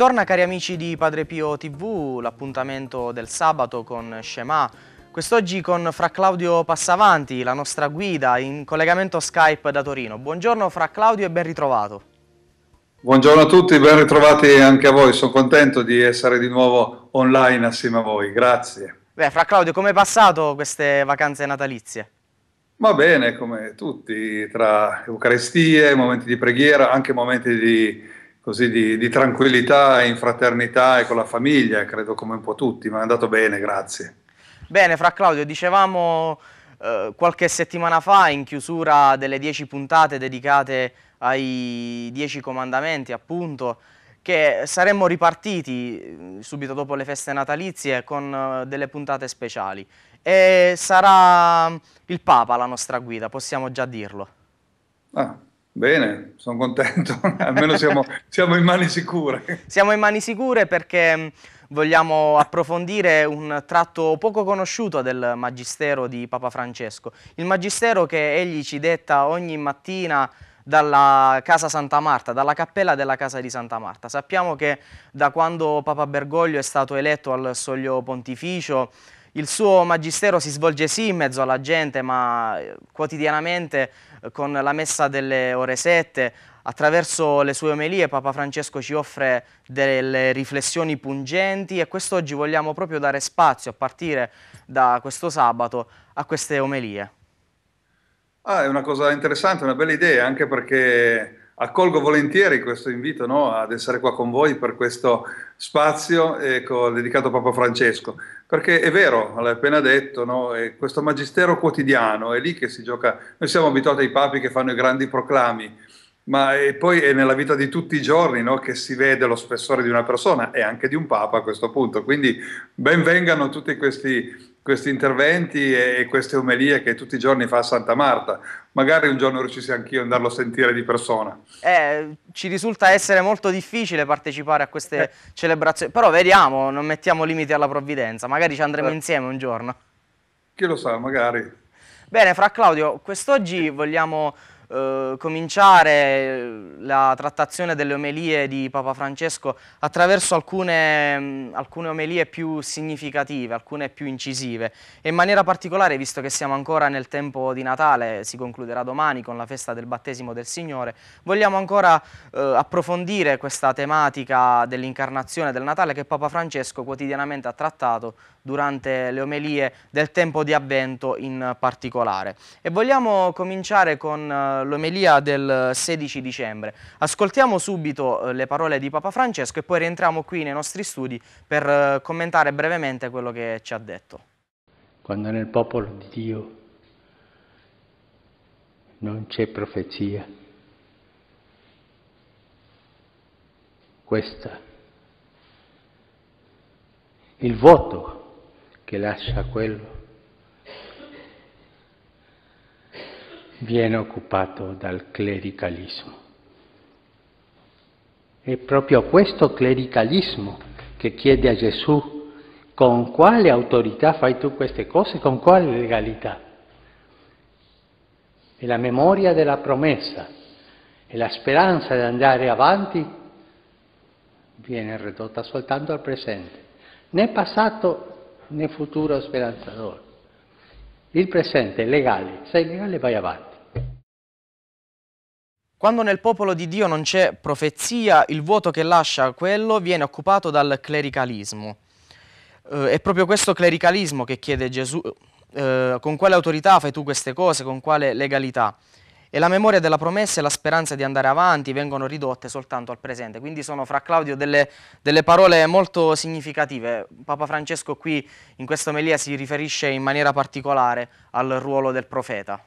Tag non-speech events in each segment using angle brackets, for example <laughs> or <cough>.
Ritorna cari amici di Padre Pio TV, l'appuntamento del sabato con Scemà. Quest'oggi con Fra Claudio Passavanti, la nostra guida, in collegamento Skype da Torino. Buongiorno Fra Claudio e ben ritrovato. Buongiorno a tutti, ben ritrovati anche a voi. Sono contento di essere di nuovo online assieme a voi. Grazie. Beh, Fra Claudio, come è passato queste vacanze natalizie? Va bene, come tutti, tra Eucaristie, momenti di preghiera, anche momenti di così di, di tranquillità in fraternità e con la famiglia, credo come un po' tutti, ma è andato bene, grazie. Bene, Fra Claudio, dicevamo eh, qualche settimana fa in chiusura delle dieci puntate dedicate ai dieci comandamenti, appunto, che saremmo ripartiti mm, subito dopo le feste natalizie con eh, delle puntate speciali e sarà mm, il Papa la nostra guida, possiamo già dirlo. Ah, Bene, sono contento, <laughs> almeno siamo, siamo, in mani sicure. Siamo in mani sicure perché mm, vogliamo approfondire un tratto poco conosciuto del Magistero di Papa Francesco. Il Magistero che egli ci detta ogni mattina dalla casa Santa Marta, dalla cappella della casa di Santa Marta. Sappiamo che da quando Papa Bergoglio è stato eletto al soglio pontificio, il suo magistero si svolge sì in mezzo alla gente, ma eh, quotidianamente eh, con la messa delle ore 7. Attraverso le sue omelie Papa Francesco ci offre delle riflessioni pungenti e quest'oggi vogliamo proprio dare spazio a partire da questo sabato a queste omelie. Ah, è una cosa interessante, una bella idea, anche perché accolgo volentieri questo invito no, ad essere qua con voi per questo spazio ecco, dedicato a Papa Francesco, perché è vero, l'hai appena detto, no, eh, questo magistero quotidiano è lì che si gioca, noi siamo abituati ai papi che fanno i grandi proclami, ma eh, poi è nella vita di tutti i giorni no, che si vede lo spessore di una persona e anche di un papa a questo punto, quindi benvengano tutti questi questi interventi e queste omelie che tutti i giorni fa a Santa Marta. Magari un giorno riuscissi anch'io ad andarlo a sentire di persona. Eh, ci risulta essere molto difficile partecipare a queste eh. celebrazioni, però vediamo, non mettiamo limiti alla provvidenza, magari ci andremo eh. insieme un giorno. Chi lo sa, magari. Bene, Fra Claudio, quest'oggi vogliamo eh, cominciare eh, la trattazione delle omelie di Papa Francesco attraverso alcune, mm, alcune omelie più significative, alcune più incisive e in maniera particolare, visto che siamo ancora nel tempo di Natale, si concluderà domani con la festa del battesimo del Signore, vogliamo ancora eh, approfondire questa tematica dell'incarnazione del Natale che Papa Francesco quotidianamente ha trattato durante le omelie del tempo di avvento in particolare. E vogliamo cominciare con eh, l'omelia del 16 dicembre. Ascoltiamo subito eh, le parole di Papa Francesco e poi rientriamo qui nei nostri studi per eh, commentare brevemente quello che ci ha detto. Quando nel popolo di Dio non c'è profezia, questa, il voto che lascia quello viene occupato dal clericalismo. È proprio questo clericalismo che chiede a Gesù con quale autorità fai tu queste cose, con quale legalità. E la memoria della promessa, e la speranza di andare avanti viene ridotta soltanto al presente. Né passato né futuro speranzatore. Il presente è legale, sei legale vai avanti. Quando nel popolo di Dio non c'è profezia, il vuoto che lascia quello viene occupato dal clericalismo. Eh, è proprio questo clericalismo che chiede Gesù eh, con quale autorità fai tu queste cose, con quale legalità. E la memoria della promessa e la speranza di andare avanti vengono ridotte soltanto al presente. Quindi sono fra Claudio delle, delle parole molto significative. Papa Francesco qui in questa omelia si riferisce in maniera particolare al ruolo del profeta.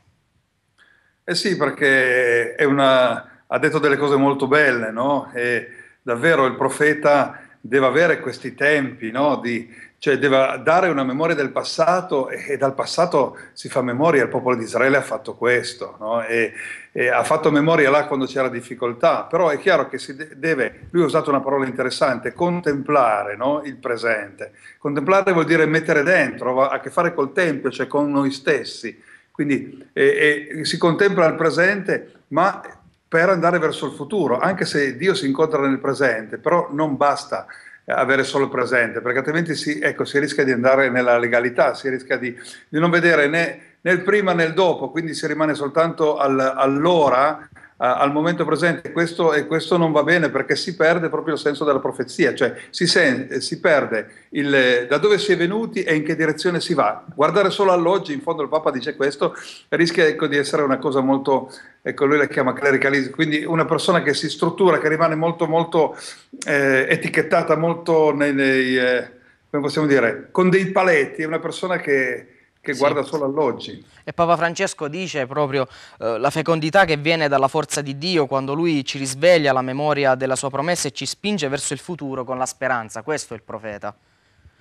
Eh sì, perché una, ha detto delle cose molto belle, no? E davvero il profeta deve avere questi tempi, no? Di, cioè deve dare una memoria del passato e, e, dal passato si fa memoria, il popolo di Israele ha fatto questo, no? e, e ha fatto memoria là quando c'era difficoltà, però è chiaro che si deve, lui ha usato una parola interessante, contemplare no? il presente, contemplare vuol dire mettere dentro, ha a che fare col tempio, cioè con noi stessi, quindi eh, eh, si contempla il presente, ma per andare verso il futuro, anche se Dio si incontra nel presente, però non basta eh, avere solo il presente, perché altrimenti si, ecco, si rischia di andare nella legalità, si rischia di, di non vedere né, nel prima né nel dopo, quindi si rimane soltanto al, all'ora eh, al momento presente questo, e questo non va bene perché si perde proprio il senso della profezia, cioè si, sen- si perde il, da dove si è venuti e in che direzione si va. Guardare solo all'oggi, in fondo il Papa dice questo, rischia ecco, di essere una cosa molto, ecco, lui la chiama clericalismo, quindi una persona che si struttura, che rimane molto, molto eh, etichettata, molto nei, nei eh, come possiamo dire, con dei paletti, è una persona che che sì. guarda solo all'oggi. E Papa Francesco dice proprio eh, la fecondità che viene dalla forza di Dio quando lui ci risveglia la memoria della sua promessa e ci spinge verso il futuro con la speranza. Questo è il profeta.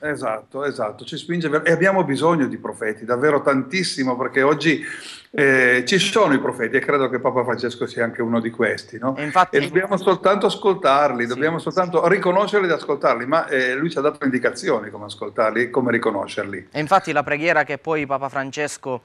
Esatto, esatto, ci spinge e abbiamo bisogno di profeti, davvero tantissimo, perché oggi eh, ci sono i profeti e credo che Papa Francesco sia anche uno di questi, no? e, infatti, e, dobbiamo soltanto ascoltarli, sì, dobbiamo soltanto riconoscerli ed ascoltarli, ma eh, lui ci ha dato le indicazioni come ascoltarli e come riconoscerli. E infatti la preghiera che poi Papa Francesco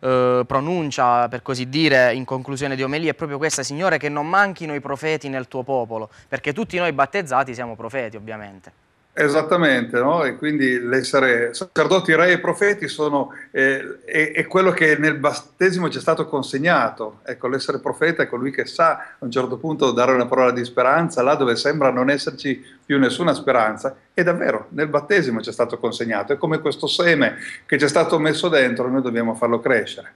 eh, pronuncia, per così dire, in conclusione di omelia è proprio questa, Signore, che non manchino i profeti nel tuo popolo, perché tutti noi battezzati siamo profeti, ovviamente. Esattamente, no? e quindi l'essere sacerdoti, re e profeti sono, eh, è, è, quello che nel battesimo ci è stato consegnato. Ecco, l'essere profeta è colui che sa a un certo punto dare una parola di speranza là dove sembra non esserci più nessuna speranza. E davvero, nel battesimo ci è stato consegnato. È come questo seme che ci è stato messo dentro, noi dobbiamo farlo crescere.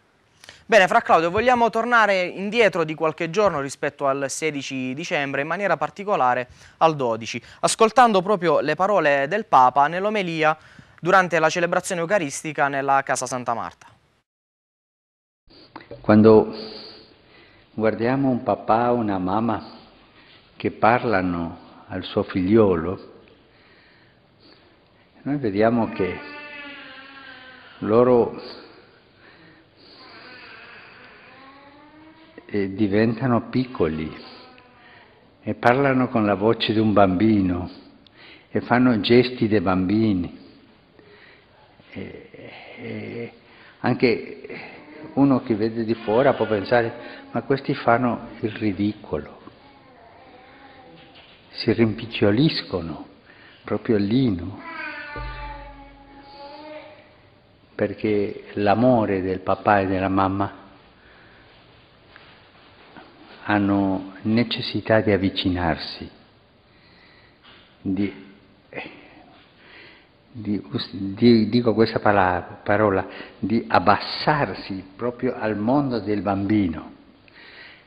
Bene, Fra Claudio, vogliamo tornare indietro di qualche giorno rispetto al 16 dicembre, in maniera particolare al 12, ascoltando proprio le parole del Papa nell'omelia durante la celebrazione eucaristica nella Casa Santa Marta. Quando guardiamo un papà o una mamma che parlano al suo figliolo, noi vediamo che loro diventano piccoli e parlano con la voce di un bambino e fanno gesti dei bambini. E, e anche uno che vede di fuori può pensare, ma questi fanno il ridicolo, si rimpiccioliscono proprio lì, no? perché l'amore del papà e della mamma hanno necessità di avvicinarsi, di, eh, di, di, dico questa parola, di abbassarsi proprio al mondo del bambino.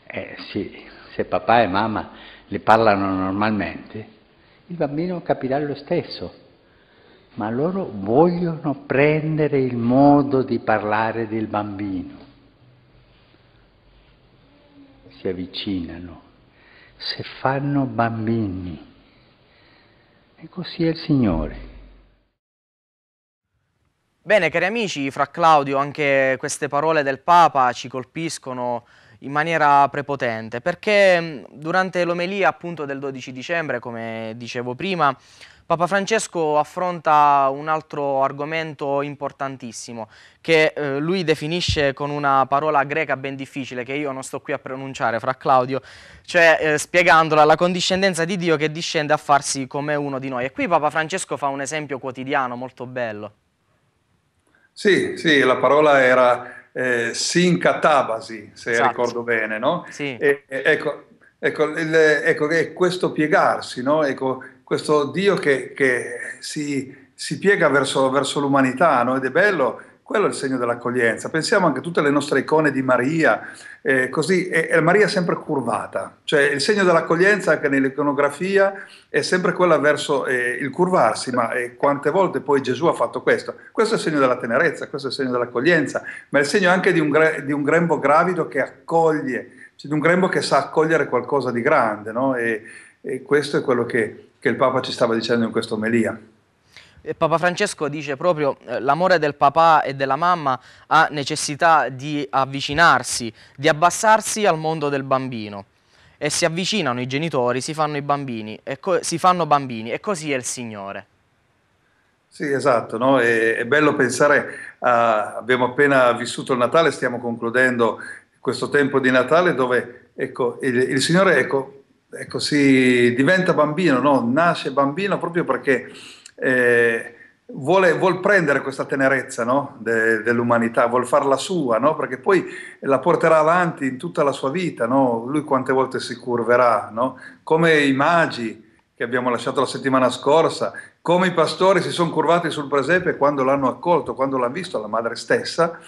Eh, sì, se papà e mamma le parlano normalmente, il bambino capirà lo stesso, ma loro vogliono prendere il modo di parlare del bambino si avvicinano, se fanno bambini. E così è il Signore. Bene, cari amici, fra Claudio anche queste parole del Papa ci colpiscono in maniera prepotente, perché mm, durante l'omelia appunto del 12 dicembre, come dicevo prima, Papa Francesco affronta un altro argomento importantissimo che eh, lui definisce con una parola greca ben difficile che io non sto qui a pronunciare fra Claudio, cioè eh, spiegandola la condiscendenza di Dio che discende a farsi come uno di noi. E qui Papa Francesco fa un esempio quotidiano molto bello. Sì, sì, la parola era eh, sincatabasi, se esatto. ricordo bene, no? Sì. E, ecco, Ecco, il, ecco, questo piegarsi, no? ecco, questo Dio che, che si, si, piega verso, verso l'umanità no? ed è bello, quello è il segno dell'accoglienza. Pensiamo anche a tutte le nostre icone di Maria, eh, così, e, e Maria è sempre curvata, cioè il segno dell'accoglienza anche nell'iconografia è sempre quella verso eh, il curvarsi, ma eh, quante volte poi Gesù ha fatto questo? Questo è il segno della tenerezza, questo è il segno dell'accoglienza, ma è il segno anche di un, di un grembo gravido che accoglie, cioè di un grembo che sa accogliere qualcosa di grande, no? e, e questo è quello che che il Papa ci stava dicendo in questa omelia. Papa Francesco dice proprio eh, l'amore del papà e della mamma ha necessità di avvicinarsi, di abbassarsi al mondo del bambino e si avvicinano i genitori, si fanno i bambini, e si fanno bambini e così è il Signore. Sì, esatto, no? è, è, bello pensare, a, abbiamo appena vissuto il Natale, stiamo concludendo questo tempo di Natale dove ecco, il, il Signore ecco, ecco, si diventa bambino, no? nasce bambino proprio perché eh, vuole, vuol prendere questa tenerezza no? De, dell'umanità, vuol farla sua, no? perché poi la porterà avanti in tutta la sua vita, no? lui quante volte si curverà, no? come i magi che abbiamo lasciato la settimana scorsa, come i pastori si sono curvati sul presepe quando l'hanno accolto, quando l'hanno visto, la madre stessa,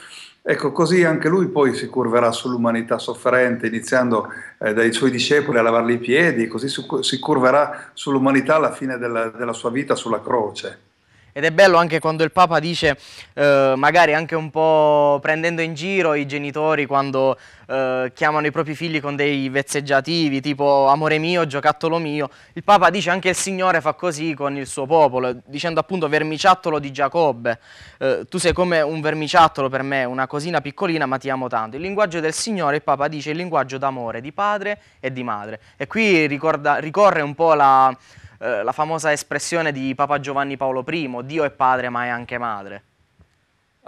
Ecco, così anche lui poi si curverà sull'umanità sofferente, iniziando eh, dai suoi discepoli a lavargli i piedi, così si, curverà sull'umanità alla fine della, della sua vita sulla croce ed è bello anche quando il Papa dice, eh, magari anche un po' prendendo in giro i genitori quando eh, chiamano i propri figli con dei vezzeggiativi tipo amore mio, giocattolo mio, il Papa dice anche il Signore fa così con il suo popolo, dicendo appunto vermiciattolo di Giacobbe, eh, tu sei come un vermiciattolo per me, una cosina piccolina ma ti amo tanto. Il linguaggio del Signore, il Papa dice, è il linguaggio d'amore di padre e di madre. E qui ricorda, ricorre un po' la eh, la famosa espressione di Papa Giovanni Paolo I, Dio è padre ma è anche madre.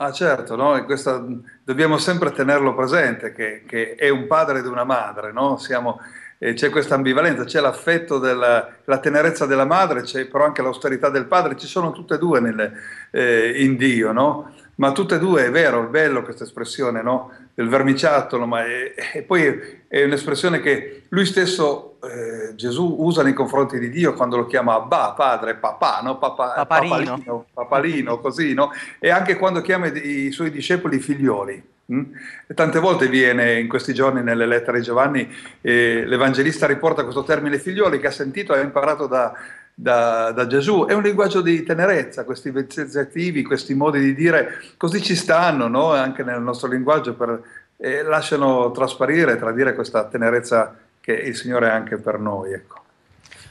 Ah certo, no? questa, dobbiamo sempre tenerlo presente che, che, è un padre ed una madre, no? Siamo, eh, c'è questa ambivalenza, c'è l'affetto, della, la tenerezza della madre, c'è però anche l'austerità del padre, ci sono tutte e due nelle, eh, in Dio. No? ma tutte e due è vero, è bello questa espressione no? del vermiciattolo, ma è, è poi è un'espressione che lui stesso eh, Gesù usa nei confronti di Dio quando lo chiama Abba, padre, papà, no? papà paparino. Papalino, papalino, così, no? e anche quando chiama i suoi discepoli figlioli. Hm? tante volte viene in questi giorni nelle lettere di Giovanni, eh, l'Evangelista riporta questo termine figlioli che ha sentito e ha imparato da, da, da, Gesù. È un linguaggio di tenerezza, questi vezzeggiativi, questi modi di dire, così ci stanno no? anche nel nostro linguaggio, per, eh, lasciano trasparire, tradire questa tenerezza che il Signore ha anche per noi. Ecco.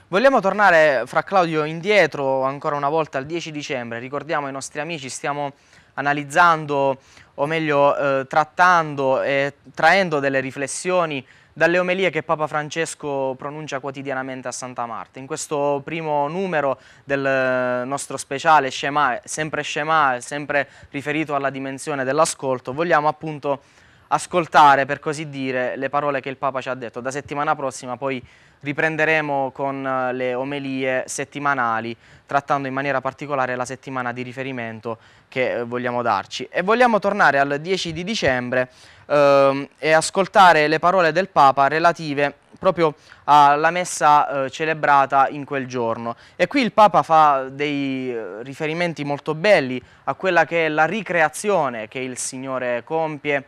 Vogliamo tornare, fra Claudio, indietro ancora una volta al 10 dicembre. Ricordiamo i nostri amici, stiamo analizzando, o meglio eh, trattando e traendo delle riflessioni dalle omelie che Papa Francesco pronuncia quotidianamente a Santa Marta. In questo primo numero del eh, nostro speciale Shema, sempre Shema, sempre riferito alla dimensione dell'ascolto, vogliamo appunto ascoltare, per così dire, le parole che il Papa ci ha detto. Da settimana prossima poi riprenderemo con eh, le omelie settimanali, trattando in maniera particolare la settimana di riferimento che eh, vogliamo darci. E vogliamo tornare al 10 di dicembre ehm, e ascoltare le parole del Papa relative proprio alla messa eh, celebrata in quel giorno. E qui il Papa fa dei eh, riferimenti molto belli a quella che è la ricreazione che il Signore compie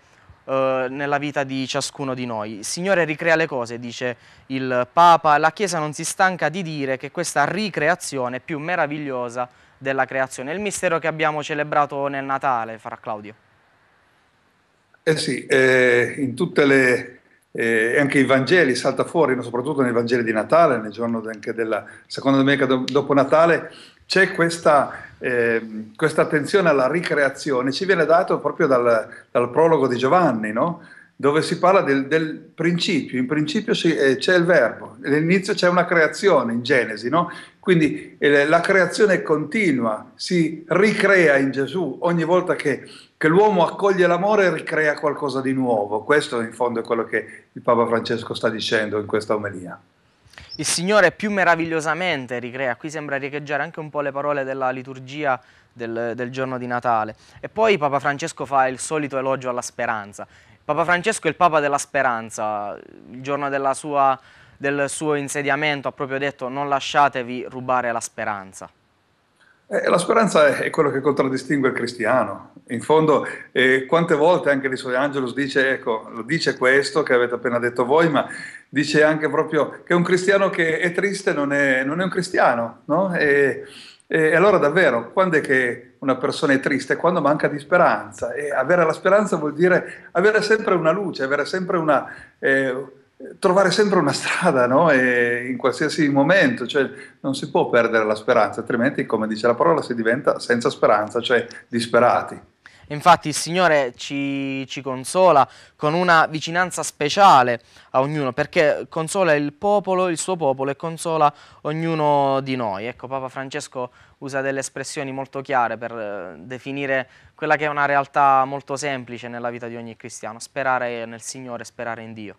eh, nella vita di ciascuno di noi. Il Signore ricrea le cose, dice il Papa, la Chiesa non si stanca di dire che questa ricreazione è più meravigliosa della creazione, il mistero che abbiamo celebrato nel Natale, farà Claudio. Eh sì, eh, in tutte le eh, anche i Vangeli salta fuori, soprattutto nei Vangeli di Natale, nel giorno anche della seconda domenica dopo Natale, c'è questa, eh, questa, attenzione alla ricreazione, ci viene dato proprio dal, dal prologo di Giovanni, no? dove si parla del, del principio, in principio si, eh, c'è il verbo, all'inizio c'è una creazione in Genesi, no? quindi eh, la creazione continua, si ricrea in Gesù ogni volta che, che, l'uomo accoglie l'amore ricrea qualcosa di nuovo, questo in fondo è quello che il Papa Francesco sta dicendo in questa omelia il Signore più meravigliosamente ricrea. Qui sembra riecheggiare anche un po' le parole della liturgia del, del giorno di Natale. E poi Papa Francesco fa il solito elogio alla speranza. Papa Francesco è il Papa della speranza, il giorno sua, del suo insediamento ha proprio detto non lasciatevi rubare la speranza. Eh, la speranza è, quello che contraddistingue il cristiano. In fondo, eh, quante volte anche di Sue Angelus dice, ecco, dice questo che avete appena detto voi, ma dice anche proprio che un cristiano che è triste non è, non è un cristiano, no? E, e allora davvero, quando è che una persona è triste? Quando manca di speranza. E avere la speranza vuol dire avere sempre una luce, avere sempre una, eh, trovare sempre una strada no? in qualsiasi momento, cioè, non si può perdere la speranza, altrimenti come dice la parola si diventa senza speranza, cioè disperati. Infatti il Signore ci, ci, consola con una vicinanza speciale a ognuno, perché consola il popolo, il suo popolo e consola ognuno di noi. Ecco, Papa Francesco usa delle espressioni molto chiare per eh, definire quella che è una realtà molto semplice nella vita di ogni cristiano, sperare nel Signore, sperare in Dio.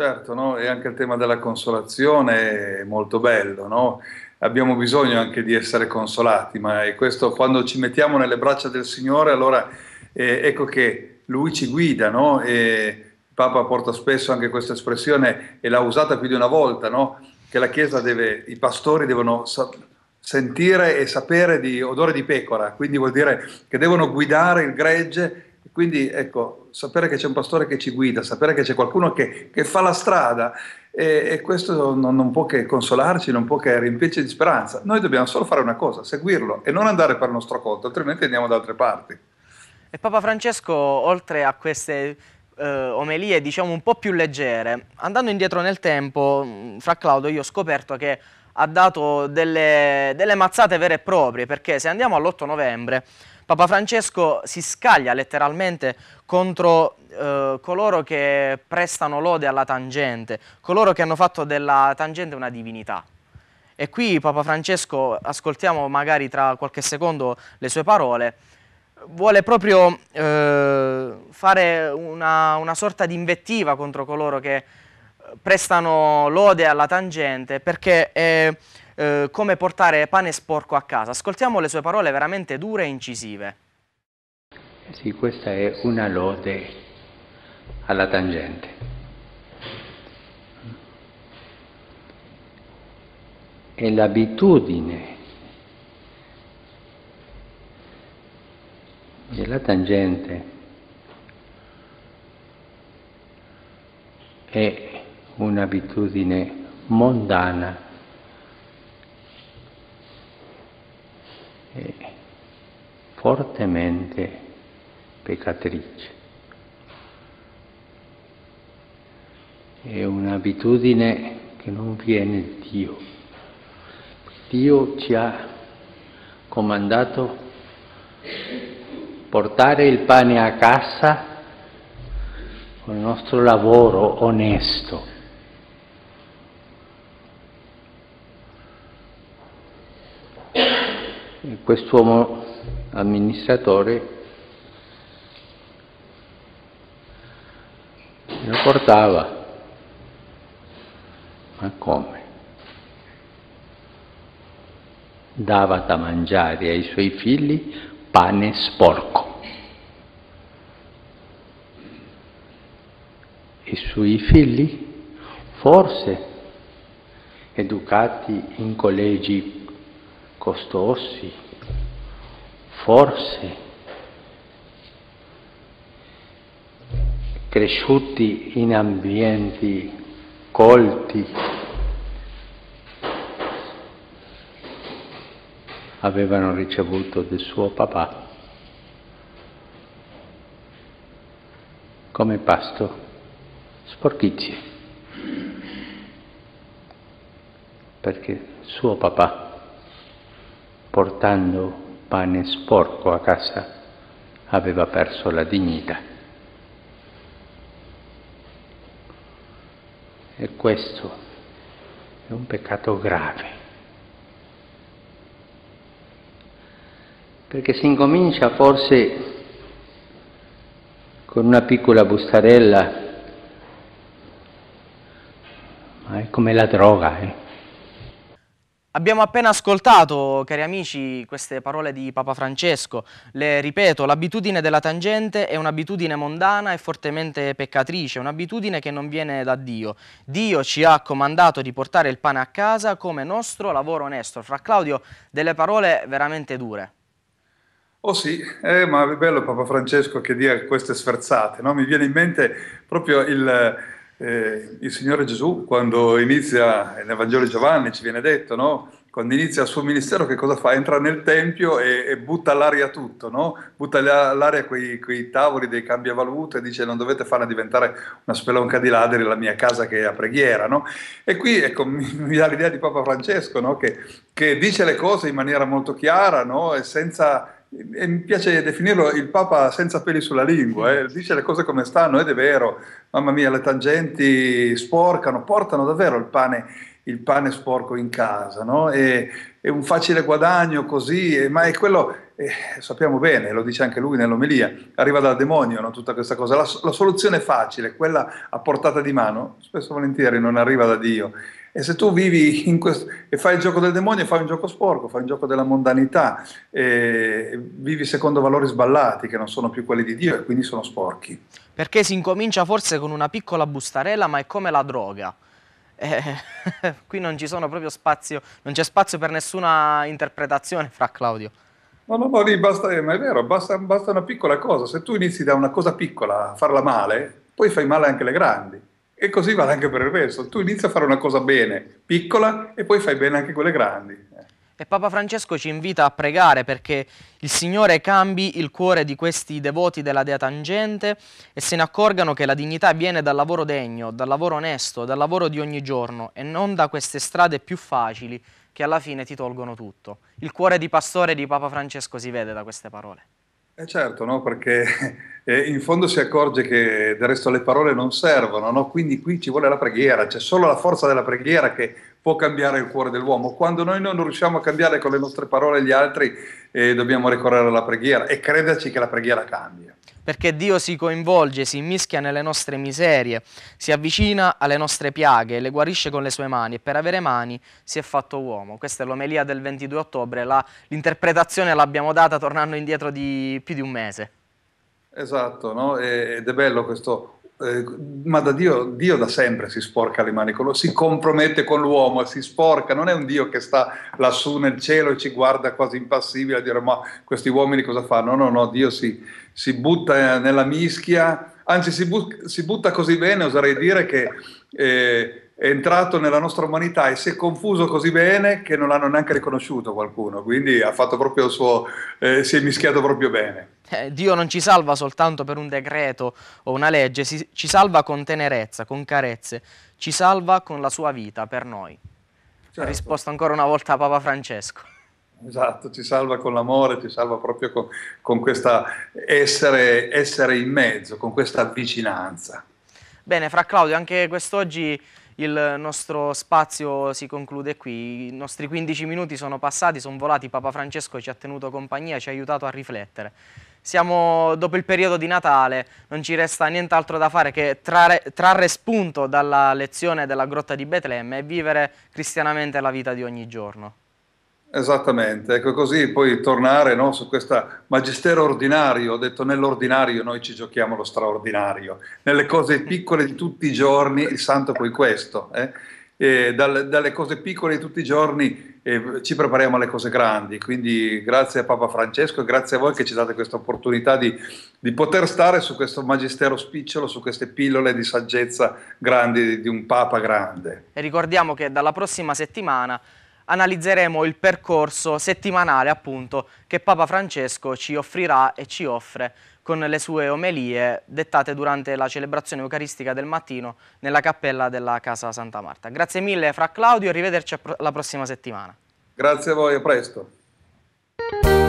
Certo, no? e anche il tema della consolazione è molto bello, no? abbiamo bisogno anche di essere consolati, ma è questo quando ci mettiamo nelle braccia del Signore, allora eh, ecco che Lui ci guida, no? e Papa porta spesso anche questa espressione e l'ha usata più di una volta, no? che la Chiesa deve, i pastori devono sentire e sapere di odore di pecora, quindi vuol dire che devono guidare il gregge quindi ecco, sapere che c'è un pastore che ci guida, sapere che c'è qualcuno che, che fa la strada e, e questo non, non, può che consolarci, non può che riempirci di speranza. Noi dobbiamo solo fare una cosa, seguirlo e non andare per il nostro conto, altrimenti andiamo da altre parti. E Papa Francesco, oltre a queste eh, omelie diciamo un po' più leggere, andando indietro nel tempo, mm, fra Claudio io ho scoperto che ha dato delle, delle mazzate vere e proprie, perché se andiamo all'8 novembre Papa Francesco si scaglia letteralmente contro eh, coloro che prestano lode alla tangente, coloro che hanno fatto della tangente una divinità. E qui Papa Francesco, ascoltiamo magari tra qualche secondo le sue parole, vuole proprio eh, fare una, una sorta di invettiva contro coloro che eh, prestano lode alla tangente perché è eh, come portare pane sporco a casa. Ascoltiamo le sue parole veramente dure e incisive. Sì, questa è una lode alla tangente. È l'abitudine della tangente è un'abitudine mondana e fortemente peccatrice. È un'abitudine che non viene da Dio. Dio ci ha comandato portare il pane a casa con il nostro lavoro onesto. Quest'uomo amministratore lo portava. Ma come? Dava da mangiare ai suoi figli pane sporco. I suoi figli, forse educati in collegi costosi, forse cresciuti in ambienti colti, avevano ricevuto del suo papà come pasto sporchizie, perché suo papà portando pane sporco a casa, aveva perso la dignità. E questo è un peccato grave. Perché si incomincia forse con una piccola bustarella, ma è come la droga, eh? Abbiamo appena ascoltato, cari amici, queste parole di Papa Francesco. Le ripeto, l'abitudine della tangente è un'abitudine mondana e fortemente peccatrice, un'abitudine che non viene da Dio. Dio ci ha comandato di portare il pane a casa come nostro lavoro onesto. Fra Claudio, delle parole veramente dure. Oh sì, eh, ma è bello Papa Francesco che dia queste sferzate, no? Mi viene in mente proprio il eh, il Signore Gesù, quando inizia nel Vangelo di Giovanni, ci viene detto, no? quando inizia il suo ministero, che cosa fa? Entra nel Tempio e, e butta all'aria tutto, no? butta all'aria quei, quei, tavoli dei cambiavalute e dice non dovete farla diventare una spelonca di ladri la mia casa che è a preghiera. No? E qui ecco, <laughs> mi, mi, dà l'idea di Papa Francesco, no? che, che, dice le cose in maniera molto chiara e senza e mi piace definirlo il Papa senza peli sulla lingua, eh. dice le cose come stanno ed è vero, mamma mia le tangenti sporcano, portano davvero il pane, il pane sporco in casa, no? e, è un facile guadagno così, ma è quello eh, sappiamo bene, lo dice anche lui nell'omelia, arriva dal demonio no, tutta questa cosa. La, la, soluzione facile, quella a portata di mano, spesso e volentieri non arriva da Dio. E se tu vivi questo, e fai il gioco del demonio, fai un gioco sporco, fai un gioco della mondanità, eh, vivi secondo valori sballati che non sono più quelli di Dio e quindi sono sporchi. Perché si incomincia forse con una piccola bustarella, ma è come la droga. Eh, <laughs> qui non ci sono proprio spazio, non c'è spazio per nessuna interpretazione fra Claudio. No, no, no, lì basta, eh, ma è vero, basta, basta, una piccola cosa. Se tu inizi da una cosa piccola a farla male, poi fai male anche le grandi. E così vale anche per il resto. Tu inizi a fare una cosa bene, piccola, e poi fai bene anche quelle grandi. E Papa Francesco ci invita a pregare perché il Signore cambi il cuore di questi devoti della Dea Tangente e se ne accorgano che la dignità viene dal lavoro degno, dal lavoro onesto, dal lavoro di ogni giorno e non da queste strade più facili che alla fine ti tolgono tutto. Il cuore di pastore di Papa Francesco si vede da queste parole. Eh certo, no? perché eh, in fondo si accorge che del resto le parole non servono, no? quindi qui ci vuole la preghiera, c'è solo la forza della preghiera che può cambiare il cuore dell'uomo. Quando noi non riusciamo a cambiare con le nostre parole gli altri, eh, dobbiamo ricorrere alla preghiera e crederci che la preghiera cambia. Perché Dio si coinvolge, si immischia nelle nostre miserie, si avvicina alle nostre piaghe, le guarisce con le sue mani e per avere mani si è fatto uomo. Questa è l'omelia del 22 ottobre, la, l'interpretazione l'abbiamo data tornando indietro di più di un mese. Esatto, no? ed è bello questo eh, ma da Dio, Dio, da sempre si sporca le mani, si compromette con l'uomo, si sporca, non è un Dio che sta lassù nel cielo e ci guarda quasi impassibile a dire ma questi uomini cosa fanno? No, no, no, Dio si, si butta eh, nella mischia, anzi si, bu- si, butta così bene, oserei dire che eh, è entrato nella nostra umanità e si è confuso così bene che non l'hanno neanche riconosciuto qualcuno, quindi ha fatto proprio il suo, eh, si è mischiato proprio bene. Eh, Dio non ci salva soltanto per un decreto o una legge, si, ci salva con tenerezza, con carezze, ci salva con la sua vita per noi. Certo. risposto ancora una volta a Papa Francesco. Esatto, ci salva con l'amore, ci salva proprio con, con questo essere, essere in mezzo, con questa vicinanza. Bene, Fra Claudio, anche quest'oggi il nostro spazio si conclude qui. I nostri 15 minuti sono passati, sono volati. Papa Francesco ci ha tenuto compagnia, ci ha aiutato a riflettere siamo dopo il periodo di Natale, non ci resta nient'altro da fare che trarre, trarre, spunto dalla lezione della grotta di Betlemme e vivere cristianamente la vita di ogni giorno. Esattamente, ecco così poi tornare no, su questo magistero ordinario, ho detto nell'ordinario noi ci giochiamo lo straordinario, nelle cose piccole di tutti i giorni il santo poi questo. Eh? eh, dal, dalle cose piccole di tutti i giorni eh, ci prepariamo alle cose grandi. Quindi grazie a Papa Francesco e grazie a voi che ci date questa opportunità di, di, poter stare su questo magistero spicciolo, su queste pillole di saggezza grandi di un Papa grande. E ricordiamo che dalla prossima settimana analizzeremo il percorso settimanale appunto che Papa Francesco ci offrirà e ci offre con le sue omelie dettate durante la celebrazione eucaristica del mattino nella cappella della Casa Santa Marta. Grazie mille Fra Claudio e arrivederci alla prossima settimana. Grazie a voi, a presto.